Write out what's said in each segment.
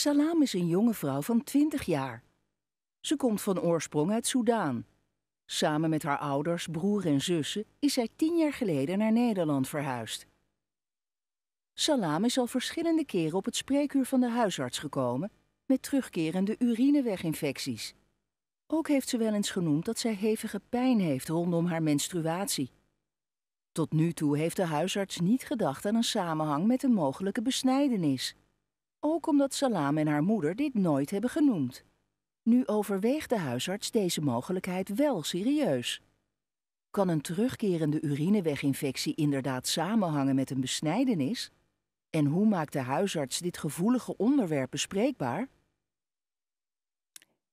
Salam is een jonge vrouw van 20 jaar. Ze komt van oorsprong uit Soudaan. Samen met haar ouders, broer en zussen is zij tien jaar geleden naar Nederland verhuisd. Salam is al verschillende keren op het spreekuur van de huisarts gekomen met terugkerende urineweginfecties. Ook heeft ze wel eens genoemd dat zij hevige pijn heeft rondom haar menstruatie. Tot nu toe heeft de huisarts niet gedacht aan een samenhang met een mogelijke besnijdenis. Ook omdat Salam en haar moeder dit nooit hebben genoemd. Nu overweegt de huisarts deze mogelijkheid wel serieus. Kan een terugkerende urineweginfectie inderdaad samenhangen met een besnijdenis? En hoe maakt de huisarts dit gevoelige onderwerp bespreekbaar?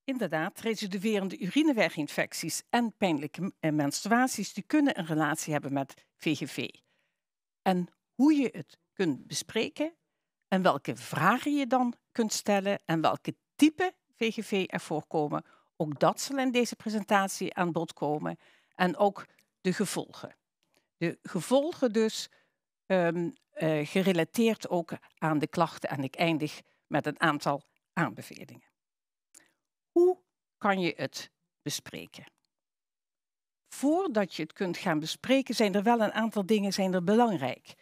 Inderdaad, recidiverende urineweginfecties en pijnlijke eh, menstruaties die kunnen een relatie hebben met VGV. En hoe je het kunt bespreken, en welke vragen je dan kunt stellen en welke type VGV er voorkomen. Ook dat zal in deze presentatie aan bod komen. En ook de gevolgen. De gevolgen dus ehm, eh, gerelateerd ook aan de klachten. En ik eindig met een aantal aanbevelingen. Hoe kan je het bespreken? Voordat je het kunt gaan bespreken, zijn er wel een aantal dingen zijn er belangrijk.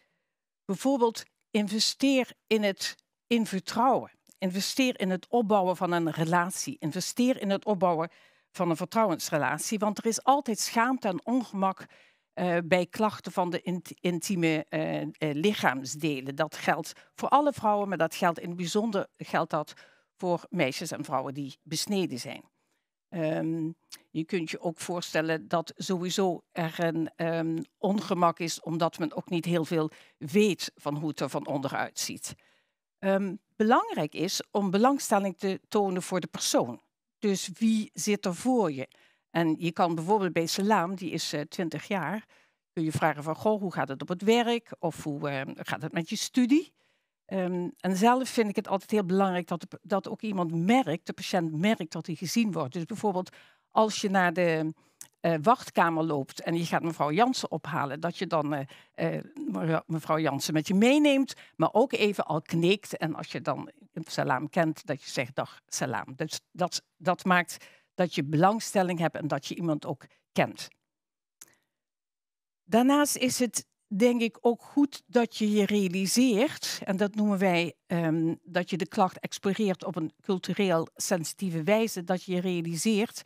Bijvoorbeeld investeer in het in vertrouwen. Investeer in het opbouwen van een relatie. Investeer in het opbouwen van een vertrouwensrelatie. Want er is altijd schaamte en ongemak eh, bij klachten van de intieme eh, eh, lichaamsdelen. Dat geldt voor alle vrouwen, maar dat geldt in het bijzonder geldt dat voor meisjes en vrouwen die besneden zijn. Ehm, je kunt je ook voorstellen dat sowieso er een ehm, ongemak is, omdat men ook niet heel veel weet van hoe het er van onderuit ziet. Ehm, belangrijk is om belangstelling te tonen voor de persoon. Dus wie zit er voor je? En je kan bijvoorbeeld bij Salaam, die is uh, eh, 20 jaar, kun je vragen van, goh, hoe gaat het op het werk? Of hoe gaat het met je studie? Ehm, en zelf vind ik het altijd heel belangrijk dat, dat ook iemand merkt, de patiënt merkt dat hij gezien wordt. Dus bijvoorbeeld als je naar de eh, wachtkamer loopt en je gaat mevrouw Jansen ophalen, dat je dan eh, eh, mevrouw Jansen met je meeneemt, maar ook even al knikt. En als je dan een salaam kent, dat je zegt dag salaam. Dus dat, dat maakt dat je belangstelling hebt en dat je iemand ook kent. Daarnaast is het denk ik ook goed dat je je realiseert, en dat noemen wij ehm, dat je de klacht exploreert op een cultureel sensitieve wijze, dat je realiseert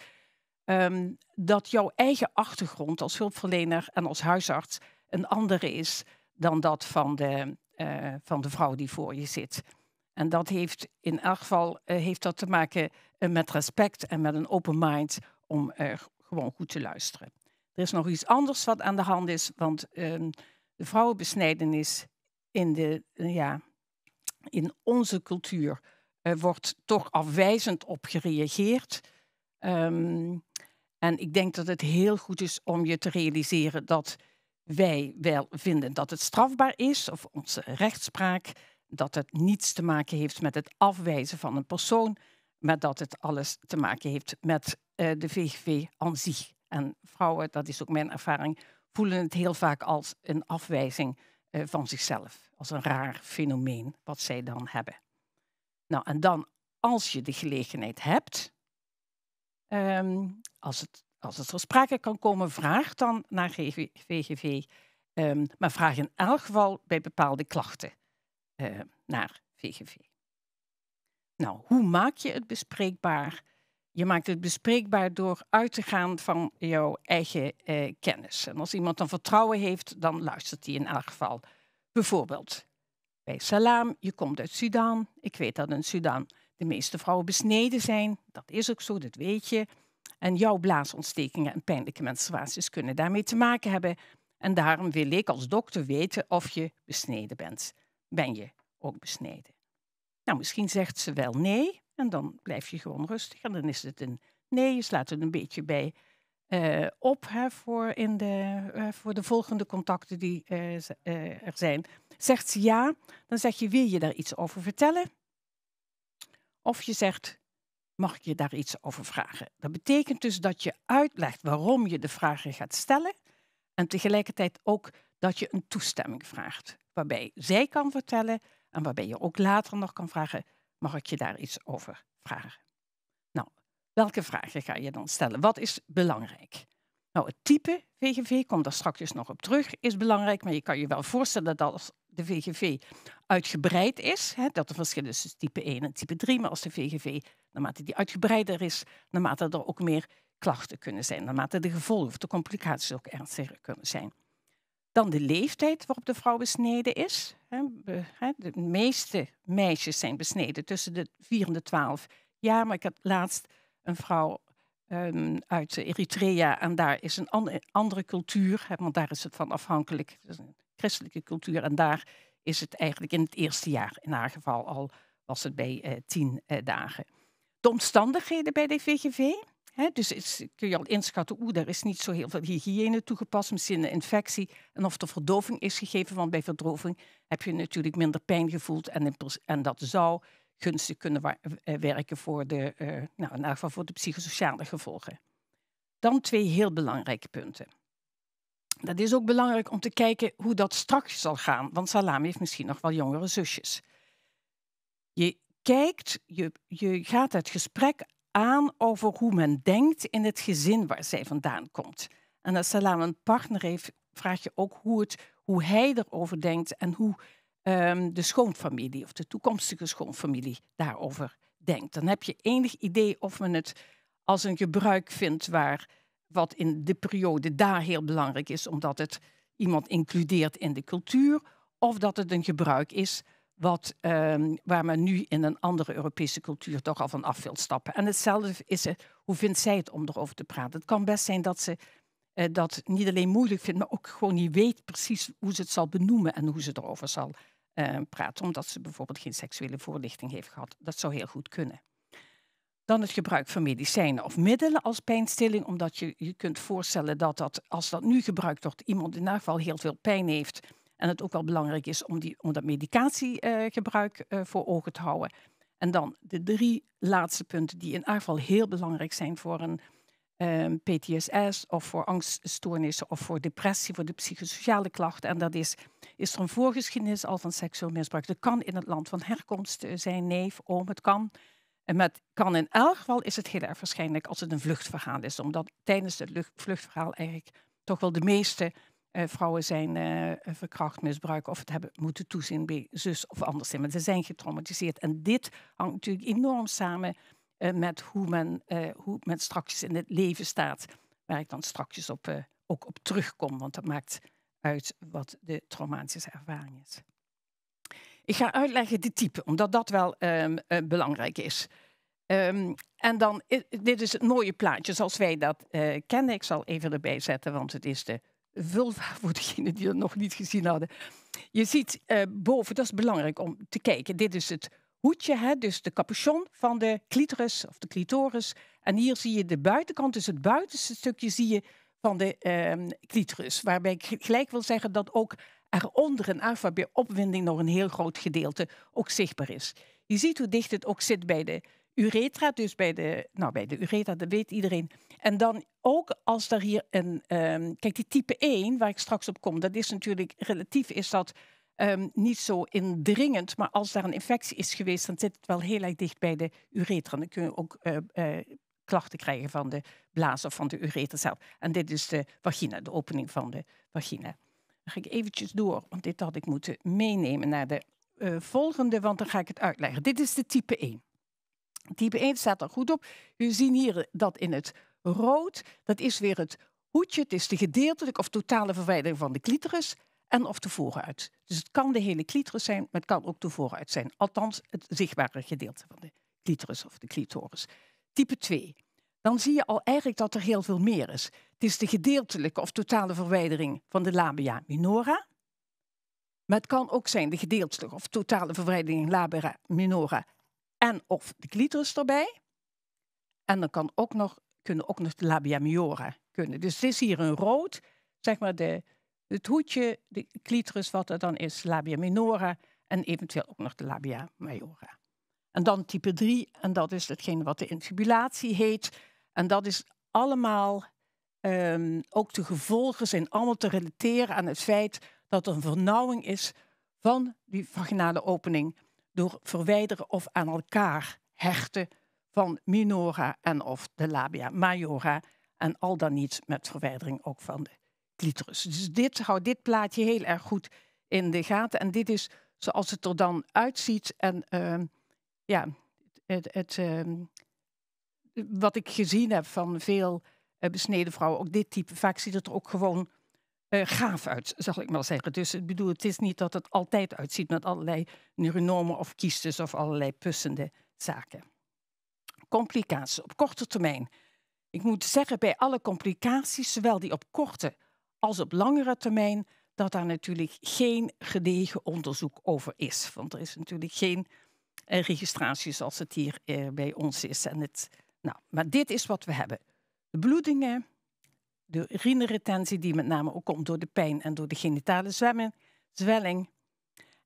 ehm, dat jouw eigen achtergrond als hulpverlener en als huisarts een andere is dan dat van de, eh, van de vrouw die voor je zit. En dat heeft in elk geval eh, heeft dat te maken eh, met respect en met een open mind om gewoon goed te luisteren. Er is nog iets anders wat aan de hand is, want ehm, de vrouwenbesnijdenis in, de, ja, in onze cultuur eh, wordt toch afwijzend op gereageerd. Ehm, en ik denk dat het heel goed is om je te realiseren dat wij wel vinden dat het strafbaar is, of onze rechtspraak, dat het niets te maken heeft met het afwijzen van een persoon, maar dat het alles te maken heeft met eh, de VGV aan zich. En vrouwen, dat is ook mijn ervaring, voelen het heel vaak als een afwijzing eh, van zichzelf, als een raar fenomeen wat zij dan hebben. Nou, en dan als je de gelegenheid hebt, ehm, als, het, als het sprake kan komen, vraag dan naar VGV, ehm, maar vraag in elk geval bij bepaalde klachten eh, naar VGV. Nou, hoe maak je het bespreekbaar? je maakt het bespreekbaar door uit te gaan van jouw eigen eh, kennis. En als iemand dan vertrouwen heeft, dan luistert hij in elk geval. Bijvoorbeeld bij Salam, je komt uit Sudan. Ik weet dat in Sudan de meeste vrouwen besneden zijn. Dat is ook zo, dat weet je. En jouw blaasontstekingen en pijnlijke menstruaties kunnen daarmee te maken hebben. En daarom wil ik als dokter weten of je besneden bent. Ben je ook besneden? Nou, misschien zegt ze wel nee, en dan blijf je gewoon rustig. En dan is het een nee. Je slaat het een beetje bij eh, op hè, voor, in de, eh, voor de volgende contacten die eh, er zijn. Zegt ze ja, dan zeg je wil je daar iets over vertellen? Of je zegt mag ik je daar iets over vragen? Dat betekent dus dat je uitlegt waarom je de vragen gaat stellen en tegelijkertijd ook dat je een toestemming vraagt, waarbij zij kan vertellen en waarbij je ook later nog kan vragen mag ik je daar iets over vragen? Nou, welke vragen ga je dan stellen? Wat is belangrijk? Nou, het type VGV, kom daar straks dus nog op terug, is belangrijk. Maar je kan je wel voorstellen dat als de VGV uitgebreid is, hè, dat er verschillen tussen type 1 en type 3. Maar als de VGV, naarmate die uitgebreider is, naarmate er ook meer klachten kunnen zijn, naarmate de gevolgen of de complicaties ook ernstiger kunnen zijn. Dan de leeftijd waarop de vrouw besneden is. De meeste meisjes zijn besneden tussen de 4 en de 12 jaar. Maar ik had laatst een vrouw ehm, uit Eritrea en daar is een andere cultuur, want daar is het van afhankelijk, het een christelijke cultuur. En daar is het eigenlijk in het eerste jaar, in haar geval al was het bij eh, tien eh, dagen. De omstandigheden bij de VGV, dus is, kun je al inschatten, oeh, daar is niet zo heel veel hygiëne toegepast, misschien een infectie. En of de verdoving is gegeven, want bij verdoving heb je natuurlijk minder pijn gevoeld. En, en dat zou gunstig kunnen eh, werken voor de, eh, nou, in geval voor de psychosociale gevolgen. Dan twee heel belangrijke punten. Dat is ook belangrijk om te kijken hoe dat straks zal gaan, want salami heeft misschien nog wel jongere zusjes. Je kijkt, je, je gaat het gesprek aan over hoe men denkt in het gezin waar zij vandaan komt. En als Salam een partner heeft, vraag je ook hoe, het, hoe hij erover denkt en hoe ehm, de schoonfamilie of de toekomstige schoonfamilie daarover denkt. Dan heb je enig idee of men het als een gebruik vindt waar wat in de periode daar heel belangrijk is, omdat het iemand includeert in de cultuur, of dat het een gebruik is wat, ehm, waar men nu in een andere Europese cultuur toch al van af wil stappen. En hetzelfde is, het. hoe vindt zij het om erover te praten? Het kan best zijn dat ze eh, dat niet alleen moeilijk vindt, maar ook gewoon niet weet precies hoe ze het zal benoemen en hoe ze erover zal eh, praten, omdat ze bijvoorbeeld geen seksuele voorlichting heeft gehad. Dat zou heel goed kunnen. Dan het gebruik van medicijnen of middelen als pijnstilling, omdat je je kunt voorstellen dat, dat als dat nu gebruikt wordt, iemand in ieder geval heel veel pijn heeft en het ook wel belangrijk is om, die, om dat medicatiegebruik eh, voor ogen te houden. En dan de drie laatste punten die in elk geval heel belangrijk zijn voor een um, ehm, PTSS of voor angststoornissen of voor depressie, voor de psychosociale klachten. En dat is, is er een voorgeschiedenis al van seksueel misbruik? Dat kan in het land van herkomst eh, zijn, neef, oom, het kan. En met kan in elk geval is het heel erg waarschijnlijk als het een vluchtverhaal is, omdat tijdens het vluchtverhaal eigenlijk toch wel de meeste eh, vrouwen zijn eh, eh, verkracht, misbruikt of het hebben moeten toezien bij zus of anderszins. Maar ze zijn getraumatiseerd. En dit hangt natuurlijk enorm samen met hoe men, hoe men straks in het leven staat. Waar ik dan straks op, ook op terugkom, want dat maakt uit wat de traumatische ervaring is. Ik ga uitleggen de type, omdat dat wel ehm, belangrijk is. Ehm, en dan, dit is het mooie plaatje zoals wij dat kennen. Ik zal even erbij zetten, want het is de vulva, voor degenen die dat nog niet gezien hadden. Je ziet eh, boven, dat is belangrijk om te kijken. Dit is het hoedje, hè? dus de capuchon van de clitoris of de clitoris. En hier zie je de buitenkant, dus het buitenste stukje zie je van de ehm, clitoris. Waarbij ik gelijk wil zeggen dat ook eronder een alfabet opwinding nog een heel groot gedeelte ook zichtbaar is. Je ziet hoe dicht het ook zit bij de Uretra dus bij de, nou, bij de urethra, dat weet iedereen. En dan ook als er hier een, ehm, kijk die type 1, waar ik straks op kom, dat is natuurlijk relatief, is dat ehm, niet zo indringend, maar als daar een infectie is geweest, dan zit het wel heel erg dicht bij de urethra. Dan kun je ook uh, klachten krijgen van de blaas of van de ureter zelf. En dit is de vagina, de opening van de vagina. Dan ga ik eventjes door, want dit had ik moeten meenemen naar de eh, volgende, want dan ga ik het uitleggen. Dit is de type 1. Type 1 staat er goed op. U ziet hier eh, dat in het rood. Dat is weer het hoedje. Het is de gedeeltelijke of totale verwijdering van de clitoris en of de vooruit. Dus het kan de hele clitoris zijn, maar het kan ook de vooruit zijn. Althans, het zichtbare gedeelte van de clitoris of de clitoris. Type 2. Dan zie je al eigenlijk dat er heel veel meer is. Het is de gedeeltelijke of totale verwijdering van de labia minora. Maar het kan ook zijn de gedeeltelijke of totale verwijdering labia minora en of de clitoris erbij. En dan kan ook nog, kunnen ook nog de labia minora kunnen. Dus het is hier een rood, zeg maar de, het hoedje, de clitoris wat er dan is, labia minora en eventueel ook nog de labia majora. En dan type 3, en dat is hetgene wat de intubulatie heet. En dat is allemaal, ehm, ook de gevolgen zijn allemaal te relateren aan het feit dat er een vernauwing is van die vaginale opening door verwijderen of aan elkaar hechten van minora en of de labia majora en al dan niet met verwijdering ook van de clitoris. Dus dit houdt dit plaatje heel erg goed in de gaten en dit is zoals het er dan uitziet en ehm, ja, het, het ehm, wat ik gezien heb van veel eh, besneden vrouwen, ook dit type, vaak ziet het er ook gewoon eh, gaaf uit, zal ik maar zeggen. Dus ik bedoel, het is niet dat het altijd uitziet met allerlei neuronomen of kiestes of allerlei pussende zaken. Complicaties op korte termijn. Ik moet zeggen, bij alle complicaties, zowel die op korte als op langere termijn, dat daar natuurlijk geen gedegen onderzoek over is. Want er is natuurlijk geen eh, registratie zoals het hier eh, bij ons is. En het, nou, maar dit is wat we hebben. De bloedingen, de urineretentie, die met name ook komt door de pijn en door de genitale zwemmen, zwelling.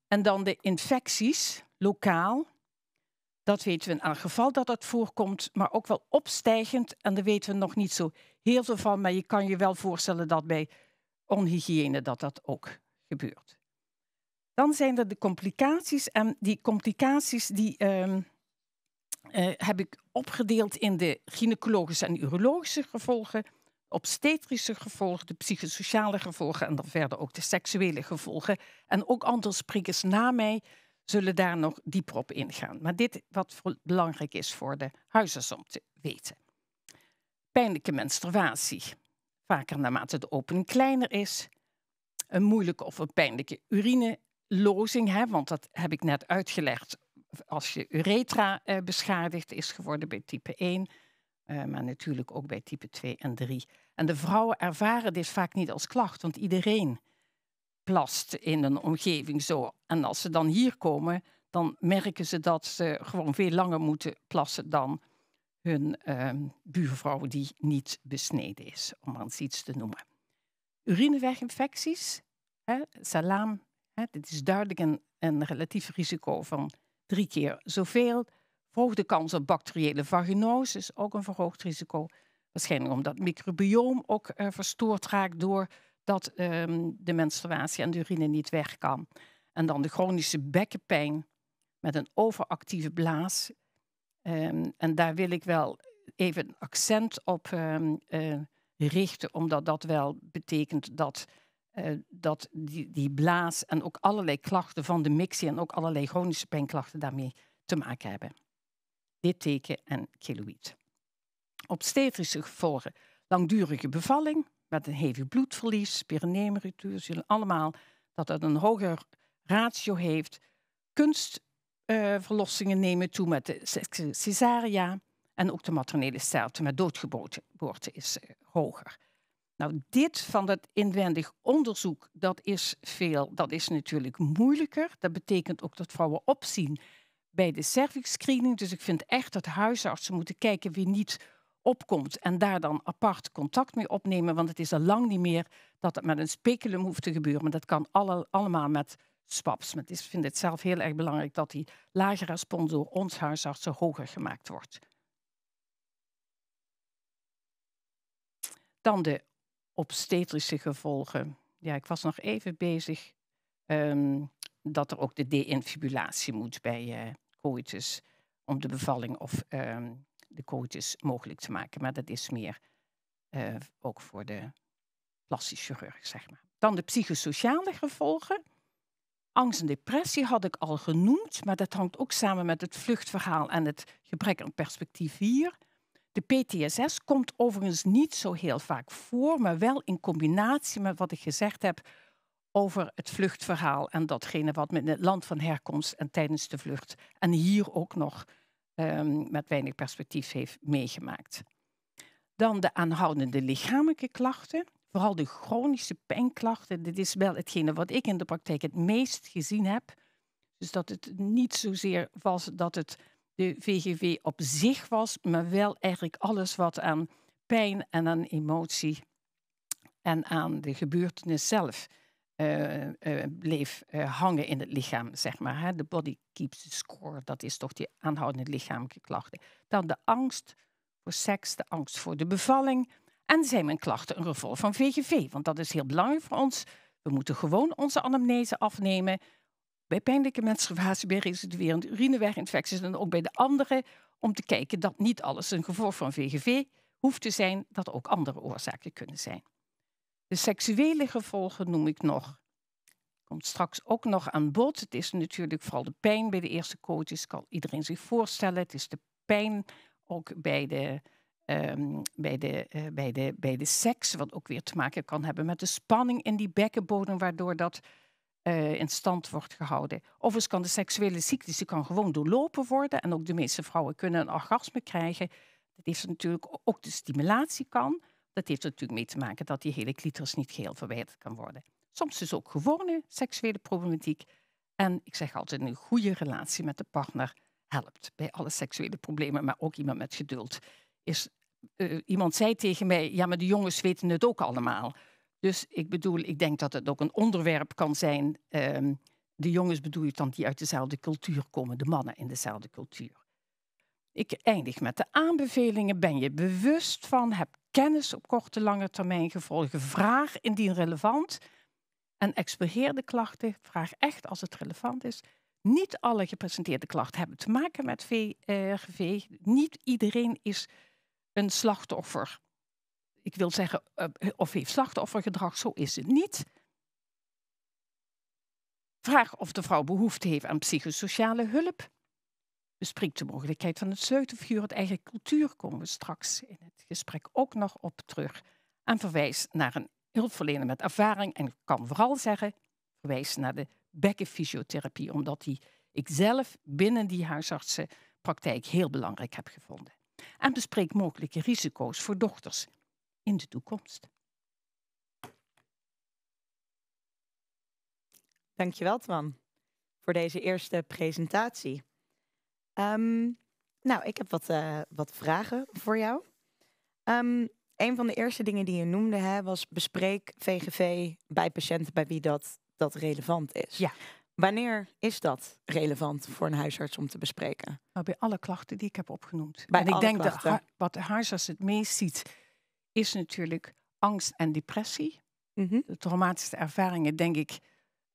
En dan de infecties, lokaal. Dat weten we in elk geval dat dat voorkomt, maar ook wel opstijgend. En daar weten we nog niet zo heel veel van, maar je kan je wel voorstellen dat bij onhygiëne dat dat ook gebeurt. Dan zijn er de complicaties. En die complicaties die, ehm, eh, heb ik opgedeeld in de gynaecologische en urologische gevolgen obstetrische gevolgen, de psychosociale gevolgen en dan verder ook de seksuele gevolgen. En ook andere sprekers na mij zullen daar nog dieper op ingaan. Maar dit wat belangrijk is voor de huisarts om te weten. Pijnlijke menstruatie. Vaker naarmate de opening kleiner is. Een moeilijke of een pijnlijke urinelozing, hè, want dat heb ik net uitgelegd. Als je uretra eh, beschadigd is geworden bij type 1, eh, maar natuurlijk ook bij type 2 en 3. En de vrouwen ervaren dit vaak niet als klacht, want iedereen plast in een omgeving zo. En als ze dan hier komen, dan merken ze dat ze gewoon veel langer moeten plassen dan hun uh, buurvrouw die niet besneden is, om maar eens iets te noemen. Urineweginfecties, hè, hè, dit is duidelijk een, een relatief risico van drie keer zoveel. Verhoogde kans op bacteriële vaginose is ook een verhoogd risico. Waarschijnlijk omdat het microbioom ook eh, verstoord raakt doordat um, ehm, de menstruatie en de urine niet weg kan. En dan de chronische bekkenpijn met een overactieve blaas. Ehm, en daar wil ik wel even een accent op ehm, eh, richten, omdat dat wel betekent dat, eh, dat die, die blaas en ook allerlei klachten van de mixie en ook allerlei chronische pijnklachten daarmee te maken hebben dit teken en keloïd. Obstetrische gevolgen, langdurige bevalling met een hevig bloedverlies, perineumrituur, allemaal dat dat een hoger ratio heeft. Kunstverlossingen eh, nemen toe met de cesaria en ook de maternele sterfte met doodgeboorte is eh, hoger. Nou, dit van dat inwendig onderzoek, dat is veel, dat is natuurlijk moeilijker. Dat betekent ook dat vrouwen opzien bij de cervix screening. Dus ik vind echt dat huisartsen moeten kijken wie niet opkomt en daar dan apart contact mee opnemen. Want het is al lang niet meer dat het met een speculum hoeft te gebeuren. Maar dat kan allemaal met SPAPS. Maar ik vind het zelf heel erg belangrijk dat die lage respons door ons huisartsen hoger gemaakt wordt. Dan de obstetrische gevolgen. Ja, ik was nog even bezig. Ehm, dat er ook de deinfibulatie moet bij uh, eh, coitus om de bevalling of ehm, de coitus mogelijk te maken. Maar dat is meer eh, ook voor de plastisch chirurg, zeg maar. Dan de psychosociale gevolgen. Angst en depressie had ik al genoemd, maar dat hangt ook samen met het vluchtverhaal en het gebrek aan perspectief hier. De PTSS komt overigens niet zo heel vaak voor, maar wel in combinatie met wat ik gezegd heb over het vluchtverhaal en datgene wat met het land van herkomst en tijdens de vlucht en hier ook nog ehm, met weinig perspectief heeft meegemaakt. Dan de aanhoudende lichamelijke klachten, vooral de chronische pijnklachten. Dit is wel hetgene wat ik in de praktijk het meest gezien heb. Dus dat het niet zozeer was dat het de VGV op zich was, maar wel eigenlijk alles wat aan pijn en aan emotie en aan de gebeurtenis zelf eh, eh, bleef eh, hangen in het lichaam, zeg maar. De body keeps the score, dat is toch die aanhoudende lichamelijke klachten. Dan de angst voor seks, de angst voor de bevalling. En zijn mijn klachten een gevolg van VGV? Want dat is heel belangrijk voor ons. We moeten gewoon onze anamnese afnemen. Bij pijnlijke menstruatie, bij residuerende urineweginfecties en ook bij de anderen. Om te kijken dat niet alles een gevolg van VGV hoeft te zijn, dat ook andere oorzaken kunnen zijn. De seksuele gevolgen noem ik nog. Komt straks ook nog aan bod. Het is natuurlijk vooral de pijn bij de eerste coaches, kan iedereen zich voorstellen. Het is de pijn ook bij de, ehm, bij, de, eh, bij, de, bij de seks, wat ook weer te maken kan hebben met de spanning in die bekkenbodem, waardoor dat eh, in stand wordt gehouden. Overigens kan de seksuele ziekte die kan gewoon doorlopen worden en ook de meeste vrouwen kunnen een orgasme krijgen. Dat heeft natuurlijk ook de stimulatie kan. Dat heeft natuurlijk mee te maken dat die hele clitoris niet geheel verwijderd kan worden. Soms is dus ook gewone seksuele problematiek. En ik zeg altijd, een goede relatie met de partner helpt bij alle seksuele problemen, maar ook iemand met geduld. Is, eh, iemand zei tegen mij, ja, maar de jongens weten het ook allemaal. Dus ik bedoel, ik denk dat het ook een onderwerp kan zijn. Ehm, de jongens bedoel je dan die uit dezelfde cultuur komen, de mannen in dezelfde cultuur. Ik eindig met de aanbevelingen. Ben je bewust van, heb kennis op korte lange termijn gevolgen. Vraag indien relevant en exponeer klachten. Vraag echt als het relevant is. Niet alle gepresenteerde klachten hebben te maken met VRV. Niet iedereen is een slachtoffer. Ik wil zeggen, eh, of heeft slachtoffergedrag, zo is het niet. Vraag of de vrouw behoefte heeft aan psychosociale hulp bespreekt de mogelijkheid van het sleutelfiguur het eigen cultuur. Komen we straks in het gesprek ook nog op terug. En verwijs naar een hulpverlener met ervaring. En ik kan vooral zeggen, verwijs naar de bekkenfysiotherapie, omdat die ik zelf binnen die huisartsenpraktijk heel belangrijk heb gevonden. En bespreek mogelijke risico's voor dochters in de toekomst. Dankjewel, Twan, voor deze eerste presentatie. Ehm, nou, ik heb wat, eh, wat vragen voor jou. Um, een van de eerste dingen die je noemde hè, was bespreek VGV bij patiënten bij wie dat, dat relevant is. Ja. Wanneer is dat relevant voor een huisarts om te bespreken? bij alle klachten die ik heb opgenoemd. Bij en ik denk klachten. dat wat de huisarts het meest ziet, is natuurlijk angst en depressie. Mhm. De traumatische ervaringen, denk ik,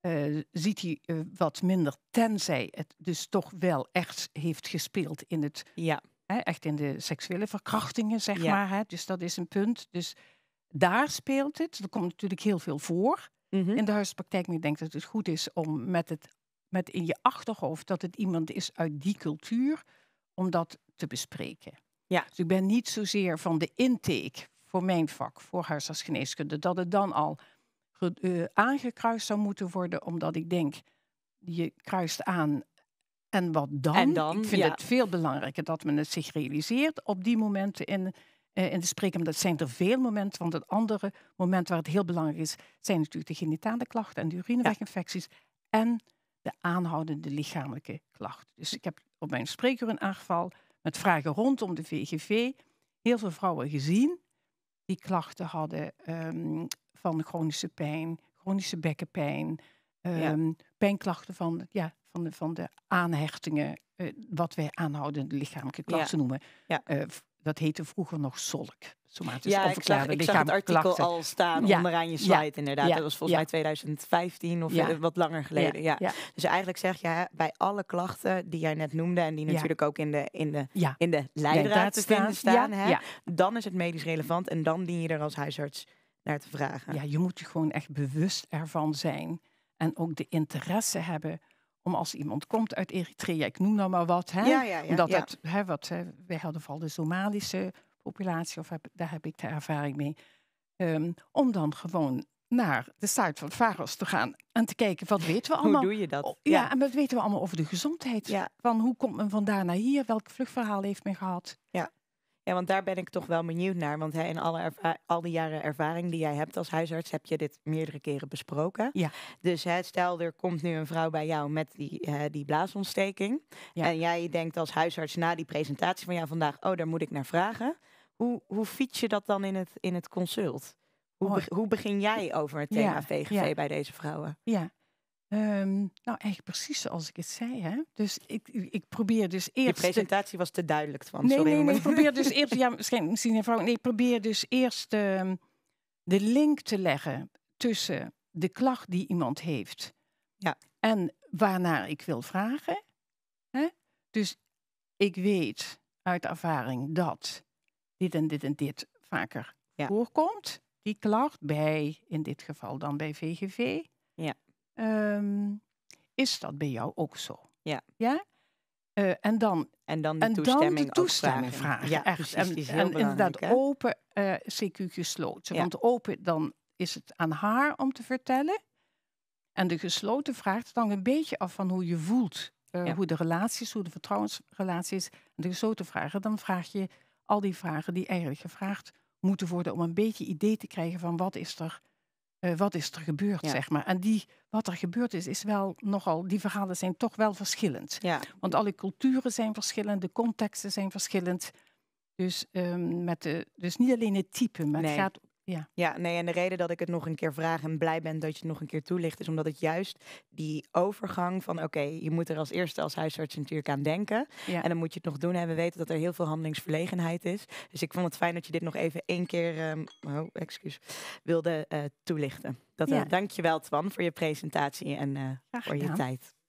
eh, ziet hij eh, wat minder, tenzij het dus toch wel echt heeft gespeeld in het, ja. Hè, echt in de seksuele verkrachtingen, zeg maar. Hè, dus dat is een punt. Dus daar speelt het. Er komt natuurlijk heel veel voor mhm. in de huispraktijk. Maar ik denk dat het goed is om met, het, met in je achterhoofd dat het iemand is uit die cultuur, om dat te bespreken. Ja. Dus ik ben niet zozeer van de intake voor mijn vak, voor huisartsgeneeskunde, dat het dan al eh, aangekruist zou moeten worden, omdat ik denk, je kruist aan en wat dan? En dan ik vind het veel belangrijker dat men het zich realiseert op die momenten in, eh, in de spreker. Dat zijn er veel momenten, want het andere moment waar het heel belangrijk is, zijn natuurlijk de genitale klachten en de urineweginfecties en de aanhoudende lichamelijke klachten. Dus ik heb op mijn spreker een aanval met vragen rondom de VGV heel veel vrouwen gezien die klachten hadden ehm, van chronische pijn, chronische bekkenpijn, um, pijnklachten van, ja, van, de, van de aanhechtingen, eh, wat wij aanhoudende lichamelijke klachten noemen. Ja. Eh, dat heette vroeger nog zolk. Somatisch ja, ik zag, ik zag het artikel al staan onderaan je slide inderdaad. Dat was volgens mij 2015 of eh, wat langer geleden. Ja. Dus eigenlijk zeg je, bij alle klachten die jij net noemde... en die natuurlijk ook in de, in de, in de leidraad te vinden staan... Hè, dan is het medisch relevant en dan dien je er als huisarts te vragen. Ja, je moet je gewoon echt bewust ervan zijn. En ook de interesse hebben om als iemand komt uit Eritrea, ik noem nou maar wat, hè, ja, ja, ja, omdat dat, hè, wat, hè, wij hadden vooral de Somalische populatie, of heb, daar heb ik de ervaring mee, ehm, om dan gewoon naar de site van Faros te gaan en te kijken wat weten we allemaal. Hoe doe je dat? Ja, en wat weten we allemaal over de gezondheid? Van hoe komt men van naar hier? Welk vluchtverhaal heeft men gehad? Ja. Ja, want daar ben ik toch wel benieuwd naar. Want in alle al die jaren ervaring die jij hebt als huisarts, heb je dit meerdere keren besproken. Ja. Dus hè, stel, er komt nu een vrouw bij jou met die, hè, eh, die blaasontsteking. En jij denkt als huisarts na die presentatie van jou vandaag, oh, daar moet ik naar vragen. Hoe, hoe fiets je dat dan in het, in het consult? Hoe, hoe begin jij over het thema VGV bij deze vrouwen? Ja, Ehm, nou, eigenlijk precies zoals ik het zei. Hè? Dus ik, ik probeer dus eerst. De presentatie was te duidelijk. Van. Nee, nee, nee, ik probeer dus eerst. Ja, misschien, misschien een vrouw. Nee, ik probeer dus eerst um, de link te leggen tussen de klacht die iemand heeft ja. en waarnaar ik wil vragen. Hè? Dus ik weet uit ervaring dat dit en dit en dit vaker voorkomt. Die klacht bij, in dit geval dan bij VGV. Ja. Ehm, is dat bij jou ook zo? Ja. ja? Eh, en dan, en dan de toestemming, toestemming vragen. Ja, precies, en, inderdaad open uh, eh, CQ gesloten. Want open, dan is het aan haar om te vertellen. En de gesloten vraagt dan een beetje af van hoe je voelt. Eh, hoe de relatie is, hoe de vertrouwensrelatie is. En de gesloten vragen, dan vraag je al die vragen die eigenlijk gevraagd moeten worden. om een beetje idee te krijgen van wat is er eh, wat is er gebeurd, zeg maar. En die, wat er gebeurd is, is wel nogal, die verhalen zijn toch wel verschillend. Ja. Want alle culturen zijn verschillend, de contexten zijn verschillend. Dus, ehm, met de, dus niet alleen het type, maar het gaat ja. ja, nee, en de reden dat ik het nog een keer vraag en blij ben dat je het nog een keer toelicht, is omdat het juist die overgang van oké, je moet er als eerste als huisarts natuurlijk aan denken. En dan moet je het nog doen. En we weten dat er heel veel handelingsverlegenheid is. Dus ik vond het fijn dat je dit nog even één keer, ehm, oh, excuus, wilde eh, toelichten. Dat, je eh, ja. dankjewel Twan voor je presentatie en eh, voor je tijd.